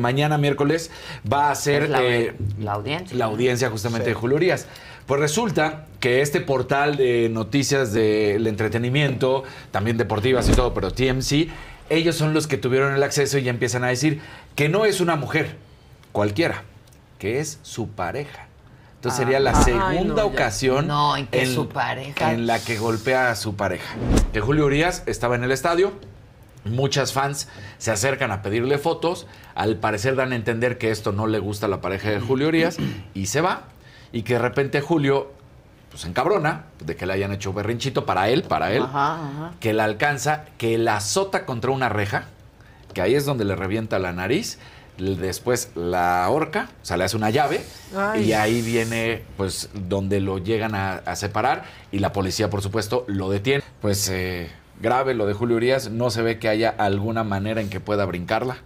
Mañana miércoles va a ser eh, la, audiencia. justamente de Julio Urias. Pues resulta que este portal de noticias del entretenimiento, también deportivas y todo, pero TMC, ellos son los que tuvieron el acceso y ya empiezan a decir que no es una mujer cualquiera, que es su pareja. Entonces sería la segunda ocasión en, su pareja. en la que golpea a su pareja. Que Julio Urias estaba en el estadio, Muchas fans se acercan a pedirle fotos, al parecer dan a entender que esto no le gusta a la pareja de Julio Urias y se va. Y que de repente Julio pues encabrona de que le hayan hecho berrinchito para él, para él, que la alcanza, que la azota contra una reja, que ahí es donde le revienta la nariz, después la horca, o sea, le hace una llave y ahí viene pues donde lo llegan a, separar y la policía por supuesto lo detiene. Pues eh, grave lo de Julio Urias, no se ve que haya alguna manera en que pueda brincarla.